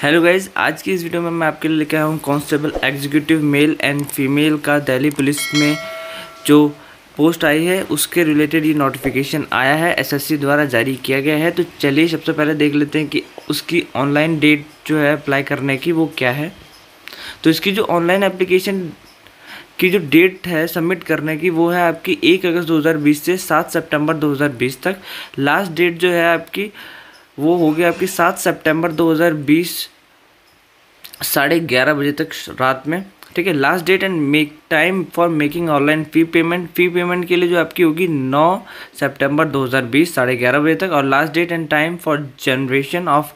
hello guys आज की इस वीडियो में मैं आपके लिए लेके आया हूँ constable executive male and female का दिल्ली पुलिस में जो पोस्ट आई है उसके रिलेटेड ये नोटिफिकेशन आया है एसएससी द्वारा जारी किया गया है तो चलिए सबसे पहले देख लेते हैं कि उसकी ऑनलाइन डेट जो है अप्लाई करने की वो क्या है तो इसकी जो ऑनलाइन एप्लीकेशन की जो डेट है सबमिट करने की वो है आपकी एक अगस्त दो से सात सेप्टेम्बर दो तक लास्ट डेट जो है आपकी वो होगी आपकी सात सितंबर 2020 साढ़े ग्यारह बजे तक रात में ठीक है last date and make time for making online fee payment fee payment के लिए जो आपकी होगी 9 सितंबर 2020 साढ़े ग्यारह बजे तक और last date and time for generation of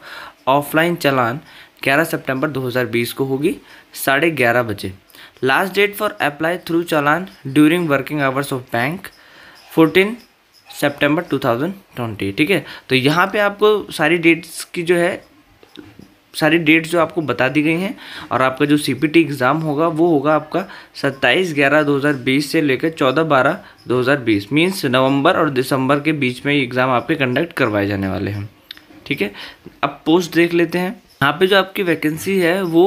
offline challan 11 सितंबर 2020 को होगी साढ़े ग्यारह बजे last date for apply through challan during working hours of bank 14 September to ठीक है तो यहाँ पर आपको सारी डेट्स की जो है सारी डेट्स जो आपको बता दी गई हैं और आपका जो सीपीटी एग्ज़ाम होगा वो होगा आपका 27 ग्यारह 2020 से लेकर 14 बारह 2020 मींस नवंबर और दिसंबर के बीच में एग्ज़ाम आपके कंडक्ट करवाए जाने वाले हैं ठीक है अब पोस्ट देख लेते हैं यहाँ पे जो आपकी वैकेंसी है वो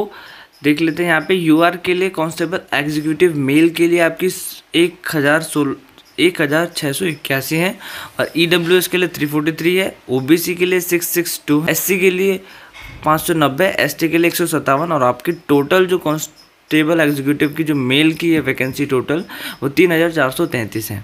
देख लेते हैं यहाँ पे यूआर के लिए कॉन्स्टेबल एग्जीक्यूटिव मेल के लिए आपकी एक हज़ार सोलह एक हज़ार छः सौ इक्यासी हैं और ई डब्ल्यू एस के लिए थ्री फोर्टी थ्री है ओ बी सी के लिए six six two S C के लिए पाँच सौ नब्बे एस टी के लिए एक सौ सत्तावन और आपकी टोटल जो कॉन्स्टेबल एग्जीक्यूटिव की जो मेल की है वैकेंसी टोटल वो तीन हज़ार चार सौ तैंतीस है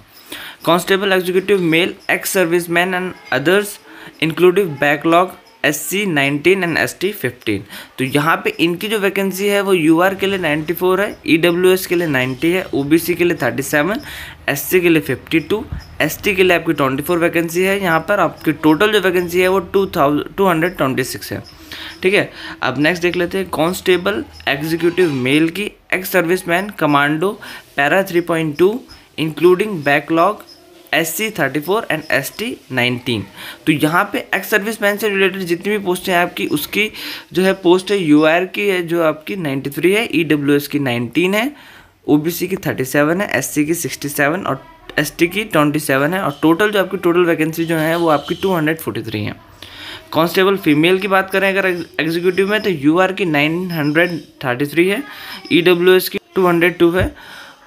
constable executive male ex service man and others inclusive backlog S C nineteen and S T fifteen तो यहाँ पे इनकी जो वैकेंसी है वो यू आर के लिए नाइन्टी फोर है ई डब्ल्यू एस के लिए नाइन्टी है ओ बी सी के लिए थर्टी सेवन एस सी के लिए फिफ्टी टू एस टी के लिए आपकी ट्वेंटी फोर वैकेंसी है यहाँ पर आपकी टोटल जो वैकेंसी है वो two thousand two hundred twenty six है ठीक है अब नेक्स्ट देख लेते हैं कॉन्स्टेबल एग्जीक्यूटिव मेल की ex service man commando para three point two including backlog S C thirty four and S T nineteen तो यहाँ पे एक्स सर्विस मैन से रिलेटेड जितनी भी पोस्ट हैं आपकी उसकी जो है पोस्ट है यू आर की है जो आपकी नाइन्टी थ्री है ई डब्ल्यू एस की नाइनटीन है ओ बी सी की थर्टी सेवन है एस सी की सिक्सटी सेवन और एस टी की ट्वेंटी सेवन है और टोटल जो आपकी टोटल वैकेंसी जो है वो आपकी टू हंड्रेड फोर्टी थ्री है कॉन्स्टेबल फीमेल की बात करें अगर एग्जीक्यूटिव में तो यू आर की नाइन हंड्रेड थर्टी थ्री है ई डब्ल्यू एस की टू हंड्रेड टू है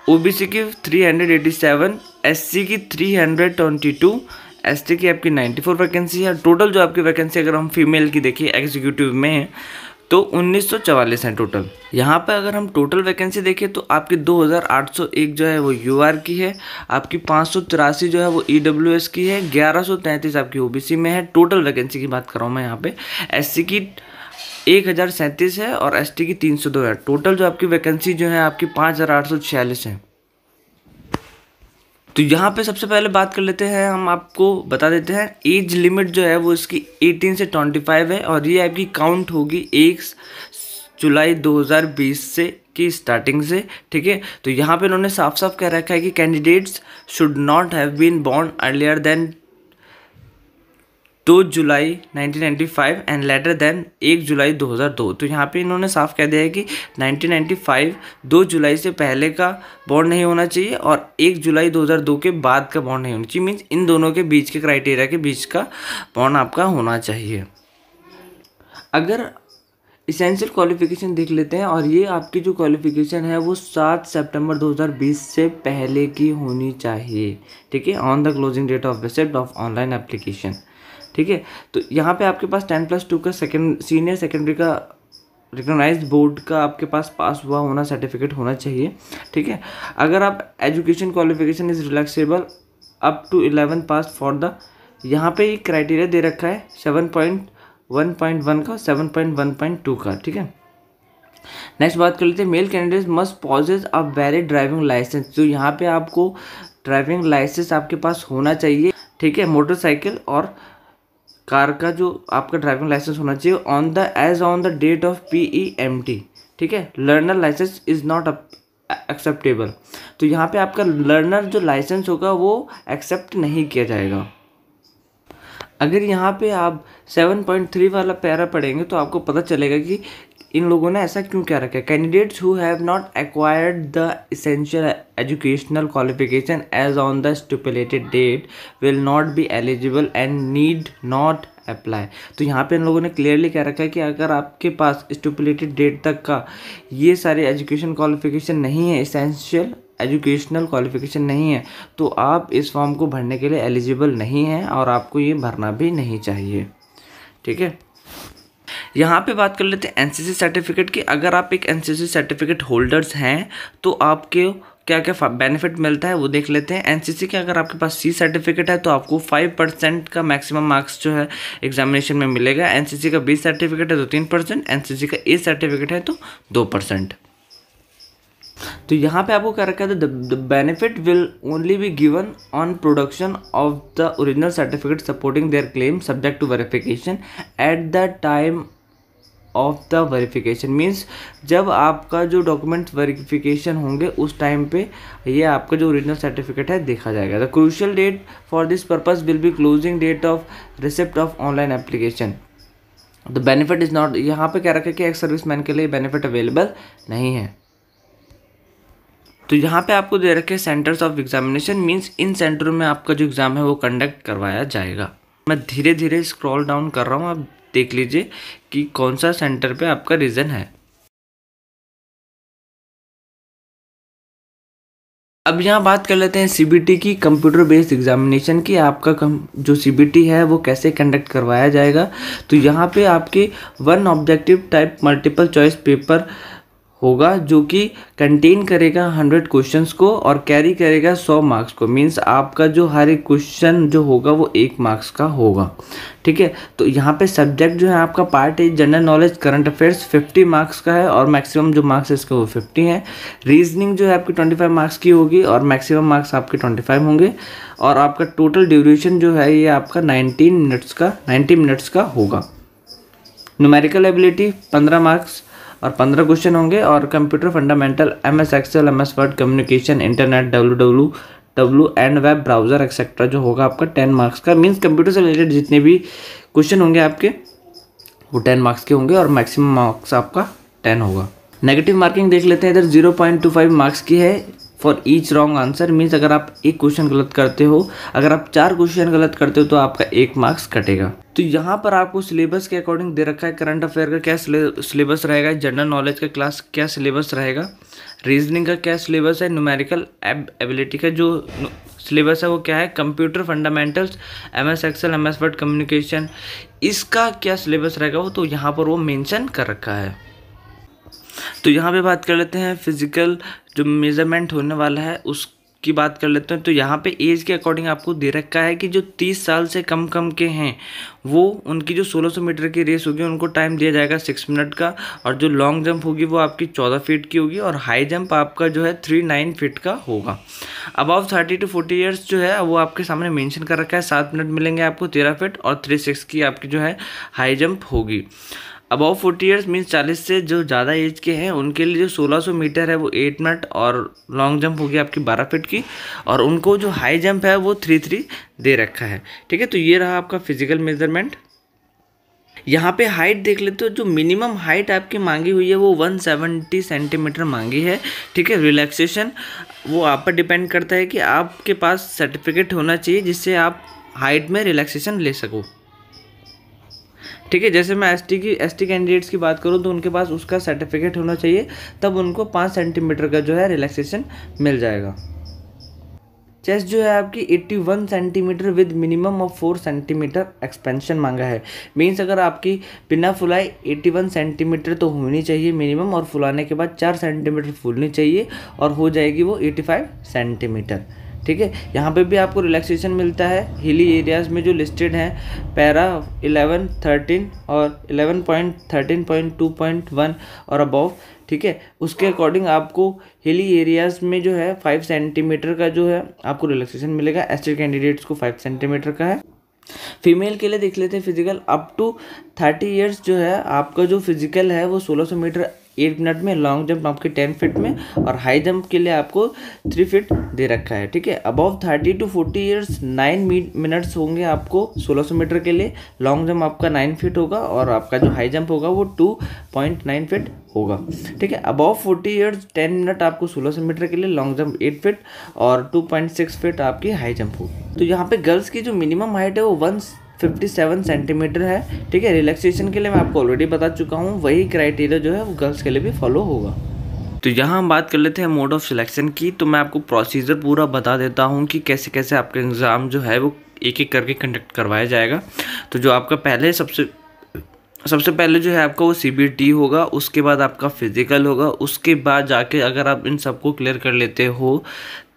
ओ बी सी की three hundred eighty seven SC की 322 एसटी की आपकी 94 वैकेंसी है टोटल जो आपकी वैकेंसी अगर हम फीमेल की देखिए एग्जीक्यूटिव में है तो चवालीस हैं टोटल यहाँ पर अगर हम टोटल वैकेंसी देखें तो आपकी 2801 जो है वो यूआर की है आपकी पाँच जो है वो ईडब्ल्यूएस e की है 1133 आपकी ओबीसी में है टोटल वैकेंसी की बात कर रहा हूँ मैं यहाँ पे एससी की एक हज़ार सैंतीस है और एसटी की तीन सौ दो है टोटल जो आपकी वैकेंसी जो है आपकी पाँच हज़ार आठ सौ छियालीस है तो यहाँ पे सबसे पहले बात कर लेते हैं हम आपको बता देते हैं एज लिमिट जो है वो इसकी 18 से 25 है और ये आपकी काउंट होगी एक जुलाई 2020 से की स्टार्टिंग से ठीक है तो यहाँ पे इन्होंने साफ साफ कह रखा है कि candidates should not have been born earlier than दो जुलाई 1995 एंड लेटर देन एक जुलाई 2002 तो यहाँ पे इन्होंने साफ कह दिया है कि 1995 दो जुलाई से पहले का बॉन्ड नहीं होना चाहिए और एक जुलाई 2002 के बाद का बॉन्ड नहीं होना चाहिए मीन्स इन दोनों के बीच के क्राइटेरिया के बीच का बॉन्ड आपका होना चाहिए अगर इसेंशियल क्वालिफिकेशन देख लेते हैं और ये आपकी जो क्वालिफिकेशन है वो सात सितंबर 2020 से पहले की होनी चाहिए ठीक है on the closing date of receipt of online application ठीक है तो यहाँ पे आपके पास टेन प्लस टू का सेकेंड सीनियर सेकेंडरी का रिकोगनाइज बोर्ड का आपके पास पास हुआ होना सर्टिफिकेट होना चाहिए ठीक है अगर आप education qualification is relaxable up to eleven pass for the यहाँ पे एक क्राइटेरिया दे रखा है seven point one point one का seven point one point two का ठीक है नेक्स्ट बात कर लेते हैं male candidate must possess a valid driving licence जो यहाँ पे आपको ड्राइविंग लाइसेंस आपके पास होना चाहिए ठीक है मोटरसाइकिल और कार का जो आपका ड्राइविंग लाइसेंस होना चाहिए on the as on the date of P E M T ठीक है learner licence is not acceptable तो यहाँ पे आपका लर्नर जो लाइसेंस होगा वो एक्सेप्ट नहीं किया जाएगा अगर यहाँ पे आप सेवन पॉइंट थ्री वाला पैरा पढ़ेंगे तो आपको पता चलेगा कि इन लोगों ने ऐसा क्यों क्या रखा है candidates who have not acquired the essential educational qualification as on the stipulated date will not be eligible and need not apply तो यहाँ पे इन लोगों ने क्लियरली क्या रखा है कि अगर आपके पास स्टिपुलेटेड डेट तक का ये सारे एजुकेशन क्वालिफिकेशन नहीं है इसेंशियल एजुकेशनल क्वालिफिकेशन नहीं है तो आप इस फॉर्म को भरने के लिए एलिजिबल नहीं हैं और आपको ये भरना भी नहीं चाहिए ठीक है यहाँ पे बात कर लेते हैं एनसीसी सर्टिफिकेट की अगर आप एक एनसीसी सर्टिफिकेट होल्डर्स हैं तो आपके क्या क्या बेनिफिट मिलता है वो देख लेते हैं एनसीसी के अगर आपके पास सी सर्टिफिकेट है तो आपको फाइव परसेंट का मैक्सिमम मार्क्स जो है एग्जामिनेशन में मिलेगा एनसीसी का बी सर्टिफिकेट है तो तीन परसेंट एनसीसी का ए सर्टिफिकेट है तो दो परसेंट तो यहाँ पे आपको क्या रखा है the benefit will only be given on production of the original certificate supporting their claim subject to verification at the time of the verification means जब आपका जो डॉक्यूमेंट वेरिफिकेशन होंगे उस टाइम पे ये आपका जो ओरिजिनल सर्टिफिकेट है देखा जाएगा the crucial date for this purpose will be closing date of receipt of online application the benefit is not यहाँ पे क्या रखा कि एक्स सर्विस मैन के लिए बेनिफिट अवेलेबल नहीं है तो यहाँ पे आपको दे रखे सेंटर्स ऑफ एग्जामिनेशन मीन्स इन सेंटरों में आपका जो एग्ज़ाम है वो कंडक्ट करवाया जाएगा मैं धीरे धीरे स्क्रॉल डाउन कर रहा हूँ आप देख लीजिए कि कौन सा सेंटर पे आपका रीजन है अब यहाँ बात कर लेते हैं सीबीटी की कंप्यूटर बेस्ड एग्जामिनेशन की आपका कम जो सीबीटी है वो कैसे कंडक्ट करवाया जाएगा तो यहाँ पे आपके one objective type multiple choice paper होगा जो कि कंटेन करेगा हंड्रेड क्वेश्चंस को और कैरी करेगा सौ मार्क्स को मींस आपका जो हर एक क्वेश्चन जो होगा वो एक मार्क्स का होगा ठीक है तो यहाँ पे सब्जेक्ट जो है आपका part A general knowledge current affairs fifty marks का है और मैक्सिमम जो मार्क्स इसके वो फिफ्टी है रीजनिंग जो है आपकी ट्वेंटी फाइव मार्क्स की होगी और मैक्सिमम मार्क्स आपके ट्वेंटी फाइव होंगे और आपका टोटल ड्यूरेशन जो है ये आपका नाइनटीन मिनट्स का नाइन्टी मिनट्स का होगा न्यूमेरिकल एबिलिटी पंद्रह मार्क्स और पंद्रह क्वेश्चन होंगे और computer fundamental M S excel M S word communication internet W W W and web browser etcetera जो होगा आपका टेन मार्क्स का मीन्स कंप्यूटर से रिलेटेड जितने भी क्वेश्चन होंगे आपके वो टेन मार्क्स के होंगे और मैक्सिमम मार्क्स आपका टेन होगा नेगेटिव मार्किंग देख लेते हैं इधर zero point two five marks की है for each wrong answer means अगर आप एक क्वेश्चन गलत करते हो अगर आप चार क्वेश्चन गलत करते हो तो आपका एक मार्क्स कटेगा तो यहाँ पर आपको सिलेबस के अकॉर्डिंग दे रखा है करंट अफेयर का क्या सिलेबस रहेगा जनरल नॉलेज का क्लास क्या सिलेबस रहेगा रीजनिंग का क्या सिलेबस है न्यूमेरिकल एबिलिटी का जो सिलेबस है वो क्या है computer fundamentals M S excel M S word communication इसका क्या सिलेबस रहेगा वो तो यहाँ पर वो मेंशन कर रखा है तो यहाँ पे बात कर लेते हैं फिजिकल जो मेजरमेंट होने वाला है उस की बात कर लेते हैं तो यहाँ पे एज के अकॉर्डिंग आपको दे रखा है कि जो तीस साल से कम कम के हैं वो उनकी जो 1600 मीटर की रेस होगी उनको टाइम दिया जाएगा सिक्स मिनट का और जो लॉन्ग जंप होगी वो आपकी चौदह फीट की होगी और हाई जंप आपका जो है थ्री नाइन फीट का होगा above thirty two forty years जो है वो आपके सामने मैंशन कर रखा है सात मिनट मिलेंगे आपको तेरह फिट और थ्री सिक्स की आपकी जो है हाई जंप होगी अबाउ फोर्टी ईयर्स मीन्स चालीस से जो ज़्यादा एज के हैं उनके लिए जो सोलह सौ मीटर है वो एट मिनट और लॉन्ग जंप होगी आपकी बारह फिट की और उनको जो हाई जंप है वो थ्री थ्री दे रखा है ठीक है तो ये रहा आपका फिजिकल मेजरमेंट यहाँ पे हाइट देख लेते हो जो मिनिमम हाइट आपकी मांगी हुई है वो 170 सेंटीमीटर मांगी है ठीक है रिलैक्सेशन वो आप पर डिपेंड करता है कि आपके पास सर्टिफिकेट होना चाहिए जिससे आप हाइट में रिलैक्सेशन ले सको ठीक है जैसे मैं एसटी की एसटी कैंडिडेट्स की बात करूँ तो उनके पास उसका सर्टिफिकेट होना चाहिए तब उनको पाँच सेंटीमीटर का जो है रिलैक्सेशन मिल जाएगा चेस्ट जो है आपकी 81 centimetre with minimum of 4 centimetre expansion मांगा है मीन्स अगर आपकी बिना फुलाए 81 सेंटीमीटर तो होनी चाहिए मिनिमम और फुलाने के बाद 4 सेंटीमीटर फूलनी चाहिए और हो जाएगी वो 85 सेंटीमीटर ठीक है यहाँ पे भी आपको रिलैक्सेशन मिलता है हिली एरियाज़ में जो लिस्टेड हैं पैरा 11, 13 और 11.13.2.1 और अबव ठीक है उसके अकॉर्डिंग आपको हिली एरियाज़ में जो है फाइव सेंटीमीटर का जो है आपको रिलैक्सेशन मिलेगा एस्टेड कैंडिडेट्स को फाइव सेंटीमीटर का है फीमेल के लिए देख लेते हैं physical up to thirty years जो है आपका जो फिजिकल है वो सोलह सौ मीटर एट मिनट में लॉन्ग जंप आपके टेन फिट में और हाई जंप के लिए आपको थ्री फिट दे रखा है ठीक है above thirty two forty years nine minutes होंगे आपको सोलह सौ मीटर के लिए लॉन्ग जंप आपका नाइन फिट होगा और आपका जो हाई जंप होगा वो टू पॉइंट नाइन फिट होगा ठीक है above forty years ten minute आपको सोलह सौ मीटर के लिए लॉन्ग जंप एट फिट और टू पॉइंट सिक्स फिट आपकी हाई जंप होगी तो यहाँ पे गर्ल्स की जो मिनिमम हाइट है वो वन 57 सेंटीमीटर है ठीक है रिलैक्सेशन के लिए मैं आपको ऑलरेडी बता चुका हूँ वही क्राइटेरिया जो है वो गर्ल्स के लिए भी फॉलो होगा तो यहाँ हम बात कर लेते हैं मोड ऑफ सिलेक्शन की तो मैं आपको प्रोसीजर पूरा बता देता हूँ कि कैसे कैसे आपका एग्ज़ाम जो है वो एक एक करके कंडक्ट करवाया जाएगा तो जो आपका पहले सबसे सबसे पहले जो है आपका वो सी होगा उसके बाद आपका फिज़िकल होगा उसके बाद जाके अगर आप इन सबको क्लियर कर लेते हो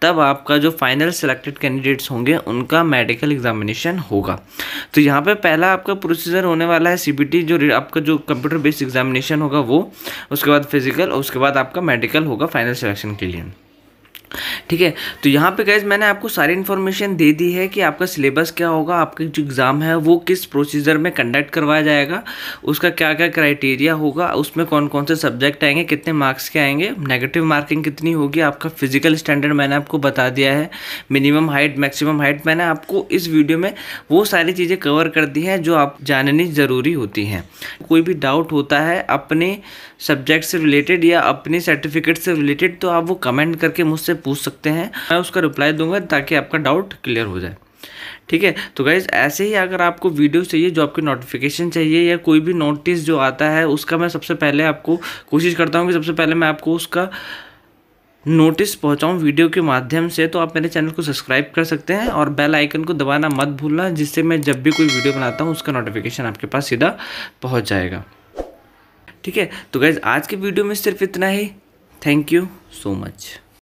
तब आपका जो फाइनल सिलेक्टेड कैंडिडेट्स होंगे उनका मेडिकल एग्जामिनेशन होगा तो यहाँ पे पहला आपका प्रोसीजर होने वाला है सीबीटी जो आपका जो कंप्यूटर बेस्ड एग्जामिनेशन होगा वो उसके बाद फिज़िकल और उसके बाद आपका मेडिकल होगा फाइनल सिलेक्शन के लिए ठीक है तो यहाँ पे गैस मैंने आपको सारी इन्फॉर्मेशन दे दी है कि आपका सिलेबस क्या होगा आपके जो एग्ज़ाम है वो किस प्रोसीजर में कंडक्ट करवाया जाएगा उसका क्या क्या क्राइटेरिया होगा उसमें कौन कौन से सब्जेक्ट आएंगे कितने मार्क्स के आएंगे नेगेटिव मार्किंग कितनी होगी आपका फिजिकल स्टैंडर्ड मैंने आपको बता दिया है मिनिमम हाइट मैक्सिमम हाइट मैंने आपको इस वीडियो में वो सारी चीज़ें कवर कर दी हैं जो आप जाननी ज़रूरी होती हैं कोई भी डाउट होता है अपने सब्जेक्ट से रिलेटेड या अपने सर्टिफिकेट से रिलेटेड तो आप वो कमेंट करके मुझसे पूछ सकते हैं मैं उसका रिप्लाई दूंगा ताकि आपका डाउट क्लियर हो जाए ठीक है तो गाइज ऐसे ही अगर आपको वीडियो चाहिए जो आपकी नोटिफिकेशन चाहिए या कोई भी नोटिस जो आता है उसका मैं सबसे पहले आपको कोशिश करता हूँ कि सबसे पहले मैं आपको उसका नोटिस पहुंचाऊं वीडियो के माध्यम से तो आप मेरे चैनल को सब्सक्राइब कर सकते हैं और बेल आइकन को दबाना मत भूलना जिससे मैं जब भी कोई वीडियो बनाता हूं उसका नोटिफिकेशन आपके पास सीधा पहुंच जाएगा ठीक है तो गैज़ आज के वीडियो में सिर्फ इतना ही थैंक यू सो मच